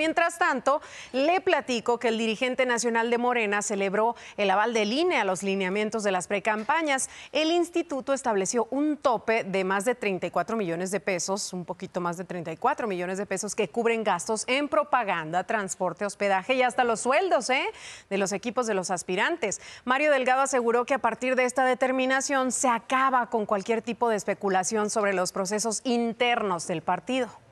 Mientras tanto, le platico que el dirigente nacional de Morena celebró el aval de línea a los lineamientos de las precampañas. El instituto estableció un tope de más de 34 millones de pesos, un poquito más de 34 millones de pesos que cubren gastos en propaganda, transporte, hospedaje y hasta los sueldos ¿eh? de los equipos de los aspirantes. Mario Delgado aseguró que a partir de esta determinación se acaba con cualquier tipo de especulación sobre los procesos internos del partido.